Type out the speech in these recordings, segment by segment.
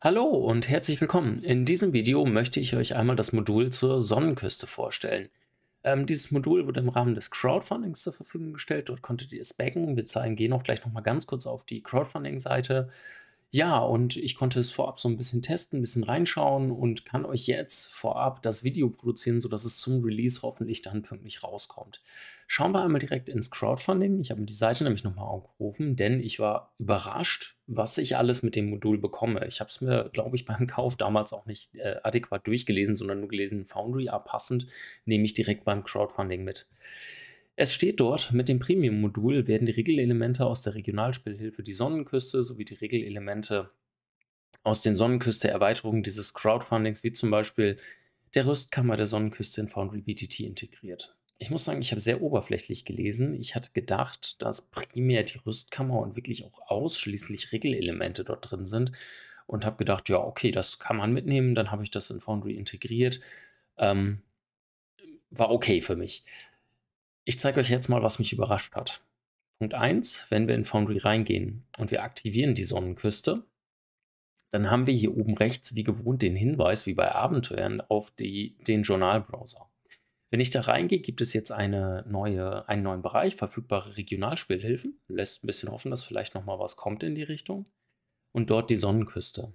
Hallo und herzlich willkommen. In diesem Video möchte ich euch einmal das Modul zur Sonnenküste vorstellen. Ähm, dieses Modul wurde im Rahmen des Crowdfundings zur Verfügung gestellt. Dort konntet ihr es backen. Wir zeigen, gehen auch gleich nochmal ganz kurz auf die Crowdfunding-Seite. Ja, und ich konnte es vorab so ein bisschen testen, ein bisschen reinschauen und kann euch jetzt vorab das Video produzieren, sodass es zum Release hoffentlich dann pünktlich rauskommt. Schauen wir einmal direkt ins Crowdfunding. Ich habe die Seite nämlich nochmal aufgerufen, denn ich war überrascht, was ich alles mit dem Modul bekomme. Ich habe es mir, glaube ich, beim Kauf damals auch nicht äh, adäquat durchgelesen, sondern nur gelesen, Foundry, ah, passend, nehme ich direkt beim Crowdfunding mit. Es steht dort, mit dem Premium-Modul werden die Regelelemente aus der Regionalspielhilfe Die Sonnenküste sowie die Regelelemente aus den Sonnenküste-Erweiterungen dieses Crowdfundings, wie zum Beispiel der Rüstkammer der Sonnenküste in Foundry VTT integriert. Ich muss sagen, ich habe sehr oberflächlich gelesen. Ich hatte gedacht, dass primär die Rüstkammer und wirklich auch ausschließlich Regelelemente dort drin sind und habe gedacht, ja, okay, das kann man mitnehmen. Dann habe ich das in Foundry integriert. Ähm, war okay für mich. Ich zeige euch jetzt mal, was mich überrascht hat. Punkt 1, wenn wir in Foundry reingehen und wir aktivieren die Sonnenküste, dann haben wir hier oben rechts wie gewohnt den Hinweis, wie bei Abenteuern, auf die, den Journalbrowser. Wenn ich da reingehe, gibt es jetzt eine neue, einen neuen Bereich, verfügbare Regionalspielhilfen. Lässt ein bisschen hoffen, dass vielleicht nochmal was kommt in die Richtung. Und dort die Sonnenküste.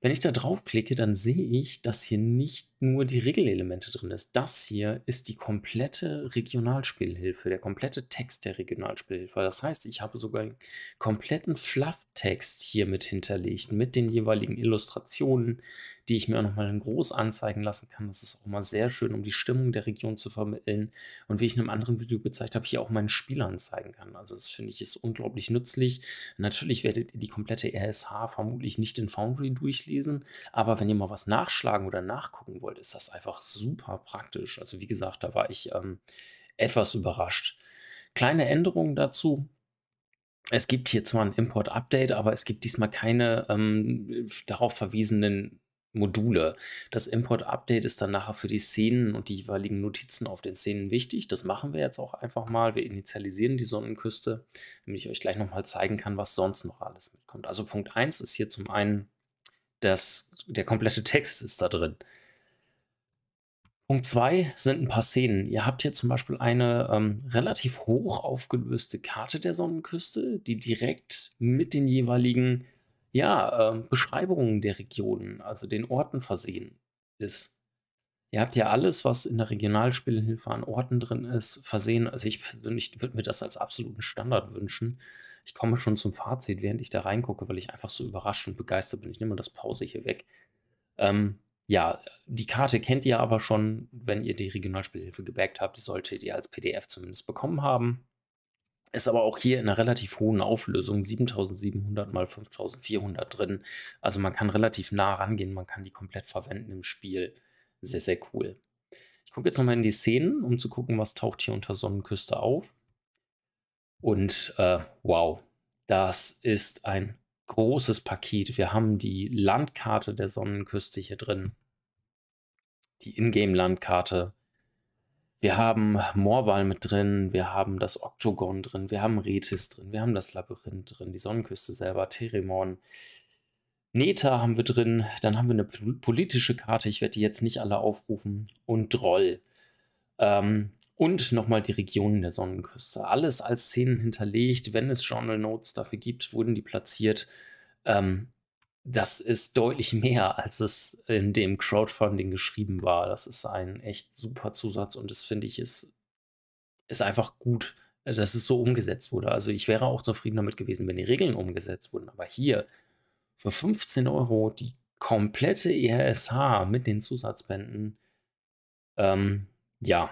Wenn ich da draufklicke, dann sehe ich, dass hier nicht nur die Regelelemente drin ist. Das hier ist die komplette Regionalspielhilfe, der komplette Text der Regionalspielhilfe. Das heißt, ich habe sogar den kompletten Flufftext hier mit hinterlegt, mit den jeweiligen Illustrationen, die ich mir auch nochmal in groß anzeigen lassen kann. Das ist auch mal sehr schön, um die Stimmung der Region zu vermitteln. Und wie ich in einem anderen Video gezeigt habe, hier auch meinen Spielern zeigen kann. Also das finde ich ist unglaublich nützlich. Natürlich werdet ihr die komplette RSH vermutlich nicht in Foundry durchlesen, aber wenn ihr mal was nachschlagen oder nachgucken wollt, ist das einfach super praktisch. Also wie gesagt, da war ich ähm, etwas überrascht. Kleine Änderungen dazu. Es gibt hier zwar ein Import-Update, aber es gibt diesmal keine ähm, darauf verwiesenen Module. Das Import-Update ist dann nachher für die Szenen und die jeweiligen Notizen auf den Szenen wichtig. Das machen wir jetzt auch einfach mal. Wir initialisieren die Sonnenküste, damit ich euch gleich nochmal zeigen kann, was sonst noch alles mitkommt. Also Punkt 1 ist hier zum einen, das, der komplette Text ist da drin. Punkt 2 sind ein paar Szenen. Ihr habt hier zum Beispiel eine ähm, relativ hoch aufgelöste Karte der Sonnenküste, die direkt mit den jeweiligen ja, äh, Beschreibungen der Regionen, also den Orten versehen ist. Ihr habt ja alles, was in der Regionalspielhilfe an Orten drin ist, versehen. Also ich persönlich würde mir das als absoluten Standard wünschen. Ich komme schon zum Fazit, während ich da reingucke, weil ich einfach so überrascht und begeistert bin. Ich nehme das Pause hier weg. Ähm, ja, die Karte kennt ihr aber schon, wenn ihr die Regionalspielhilfe gebackt habt, Die solltet ihr als PDF zumindest bekommen haben. Ist aber auch hier in einer relativ hohen Auflösung, 7700 mal 5400 drin. Also man kann relativ nah rangehen, man kann die komplett verwenden im Spiel. Sehr, sehr cool. Ich gucke jetzt nochmal in die Szenen, um zu gucken, was taucht hier unter Sonnenküste auf. Und äh, wow, das ist ein großes Paket. Wir haben die Landkarte der Sonnenküste hier drin, die Ingame-Landkarte, wir haben Morbal mit drin, wir haben das Oktogon drin, wir haben Retis drin, wir haben das Labyrinth drin, die Sonnenküste selber, Teremon. Neta haben wir drin, dann haben wir eine politische Karte, ich werde die jetzt nicht alle aufrufen, und Droll. Ähm, und nochmal die Regionen der Sonnenküste. Alles als Szenen hinterlegt, wenn es Journal Notes dafür gibt, wurden die platziert. Ähm, das ist deutlich mehr, als es in dem Crowdfunding geschrieben war. Das ist ein echt super Zusatz und das finde ich ist, ist einfach gut, dass es so umgesetzt wurde. Also ich wäre auch zufrieden damit gewesen, wenn die Regeln umgesetzt wurden. Aber hier für 15 Euro die komplette ERSH mit den Zusatzbänden, ähm, ja,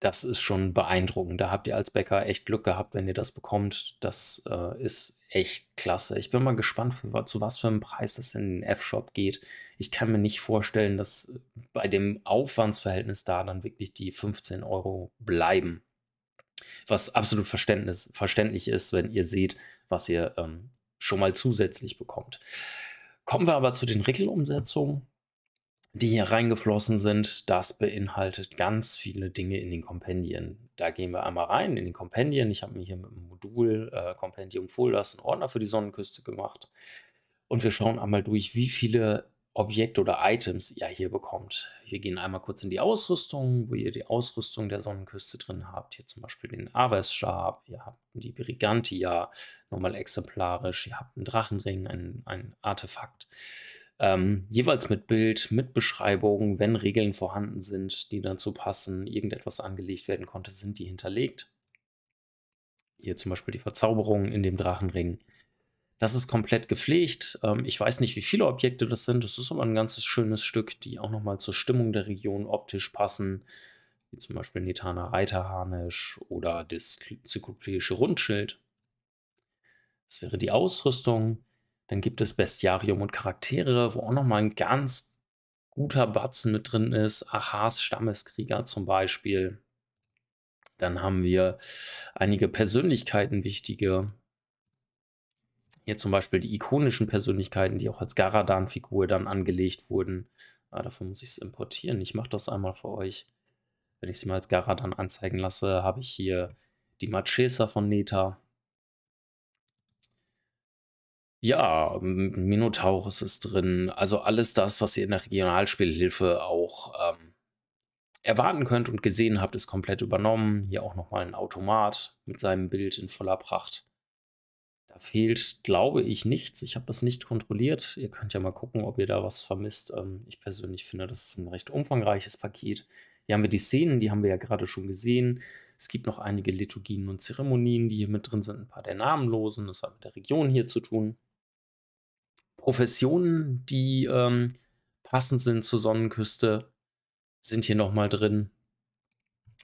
das ist schon beeindruckend. Da habt ihr als Bäcker echt Glück gehabt, wenn ihr das bekommt. Das äh, ist echt klasse. Ich bin mal gespannt, für, zu was für einem Preis das in den F-Shop geht. Ich kann mir nicht vorstellen, dass äh, bei dem Aufwandsverhältnis da dann wirklich die 15 Euro bleiben. Was absolut verständlich ist, wenn ihr seht, was ihr ähm, schon mal zusätzlich bekommt. Kommen wir aber zu den Rickel-Umsetzungen die hier reingeflossen sind, das beinhaltet ganz viele Dinge in den Kompendien. Da gehen wir einmal rein in den Kompendien. Ich habe mir hier mit dem Modul äh, Kompendium Folders einen Ordner für die Sonnenküste gemacht. Und wir schauen einmal durch, wie viele Objekte oder Items ihr hier bekommt. Wir gehen einmal kurz in die Ausrüstung, wo ihr die Ausrüstung der Sonnenküste drin habt. Hier zum Beispiel den Avers-Stab, ihr habt die Brigantia, nochmal exemplarisch, ihr habt einen Drachenring, ein, ein Artefakt. Ähm, jeweils mit Bild, mit Beschreibung, wenn Regeln vorhanden sind, die dazu passen, irgendetwas angelegt werden konnte, sind die hinterlegt. Hier zum Beispiel die Verzauberung in dem Drachenring. Das ist komplett gepflegt. Ähm, ich weiß nicht, wie viele Objekte das sind. Das ist aber ein ganzes schönes Stück, die auch nochmal zur Stimmung der Region optisch passen. Wie zum Beispiel Netana Reiterharnisch oder das zyklopäische Rundschild. Das wäre die Ausrüstung. Dann gibt es Bestiarium und Charaktere, wo auch nochmal ein ganz guter Batzen mit drin ist. Achas Stammeskrieger zum Beispiel. Dann haben wir einige Persönlichkeiten wichtige. Hier zum Beispiel die ikonischen Persönlichkeiten, die auch als Garadan-Figur dann angelegt wurden. Ah, dafür muss ich es importieren. Ich mache das einmal für euch. Wenn ich sie mal als Garadan anzeigen lasse, habe ich hier die Machesa von Neta, ja, Minotaurus ist drin. Also alles das, was ihr in der Regionalspielhilfe auch ähm, erwarten könnt und gesehen habt, ist komplett übernommen. Hier auch nochmal ein Automat mit seinem Bild in voller Pracht. Da fehlt, glaube ich, nichts. Ich habe das nicht kontrolliert. Ihr könnt ja mal gucken, ob ihr da was vermisst. Ähm, ich persönlich finde, das ist ein recht umfangreiches Paket. Hier haben wir die Szenen, die haben wir ja gerade schon gesehen. Es gibt noch einige Liturgien und Zeremonien, die hier mit drin sind. Ein paar der Namenlosen, das hat mit der Region hier zu tun. Professionen, die ähm, passend sind zur Sonnenküste, sind hier nochmal drin.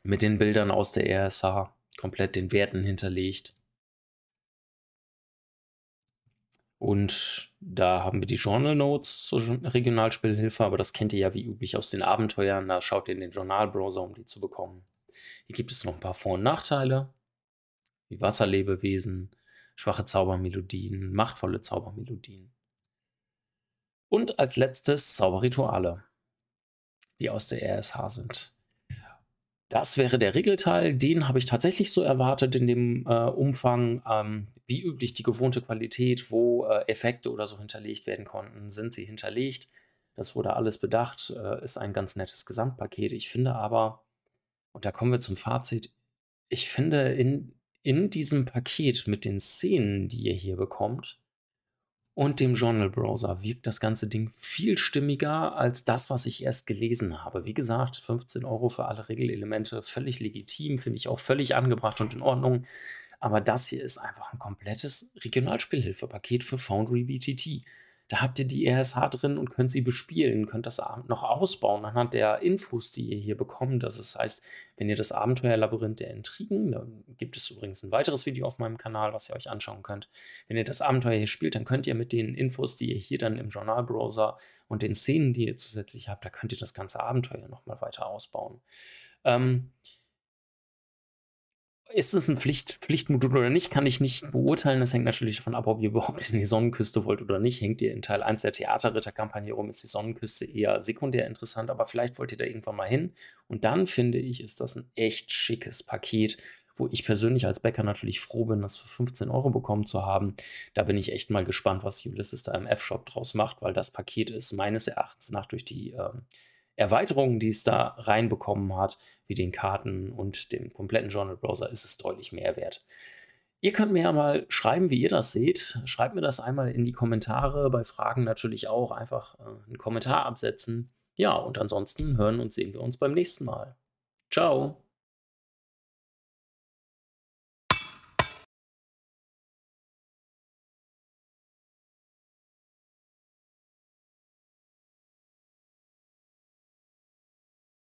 Mit den Bildern aus der RSH, komplett den Werten hinterlegt. Und da haben wir die Journal Notes zur Regionalspielhilfe, aber das kennt ihr ja wie üblich aus den Abenteuern. Da schaut ihr in den Journalbrowser, um die zu bekommen. Hier gibt es noch ein paar Vor- und Nachteile, wie Wasserlebewesen, schwache Zaubermelodien, machtvolle Zaubermelodien. Und als letztes Zauberrituale, die aus der RSH sind. Das wäre der Regelteil. Den habe ich tatsächlich so erwartet in dem äh, Umfang. Ähm, wie üblich die gewohnte Qualität, wo äh, Effekte oder so hinterlegt werden konnten, sind sie hinterlegt. Das wurde alles bedacht, äh, ist ein ganz nettes Gesamtpaket. Ich finde aber, und da kommen wir zum Fazit, ich finde in, in diesem Paket mit den Szenen, die ihr hier bekommt, und dem Journal Browser wirkt das ganze Ding viel stimmiger als das, was ich erst gelesen habe. Wie gesagt, 15 Euro für alle Regelelemente, völlig legitim, finde ich auch völlig angebracht und in Ordnung. Aber das hier ist einfach ein komplettes Regionalspielhilfepaket für Foundry BTT. Da habt ihr die RSH e drin und könnt sie bespielen, könnt das noch ausbauen anhand der Infos, die ihr hier bekommt. Das heißt, wenn ihr das Abenteuerlabyrinth der Intrigen, dann gibt es übrigens ein weiteres Video auf meinem Kanal, was ihr euch anschauen könnt. Wenn ihr das Abenteuer hier spielt, dann könnt ihr mit den Infos, die ihr hier dann im Journalbrowser und den Szenen, die ihr zusätzlich habt, da könnt ihr das ganze Abenteuer nochmal weiter ausbauen. Ähm, ist es ein Pflicht, Pflichtmodul oder nicht, kann ich nicht beurteilen. Das hängt natürlich davon ab, ob ihr überhaupt in die Sonnenküste wollt oder nicht. Hängt ihr in Teil 1 der Theaterritterkampagne rum, ist die Sonnenküste eher sekundär interessant, aber vielleicht wollt ihr da irgendwann mal hin. Und dann finde ich, ist das ein echt schickes Paket, wo ich persönlich als Bäcker natürlich froh bin, das für 15 Euro bekommen zu haben. Da bin ich echt mal gespannt, was Ulysses da im F-Shop draus macht, weil das Paket ist meines Erachtens nach durch die. Ähm, Erweiterungen, die es da reinbekommen hat, wie den Karten und dem kompletten Journal Browser, ist es deutlich mehr wert. Ihr könnt mir ja mal schreiben, wie ihr das seht. Schreibt mir das einmal in die Kommentare, bei Fragen natürlich auch. Einfach äh, einen Kommentar absetzen. Ja, und ansonsten hören und sehen wir uns beim nächsten Mal. Ciao!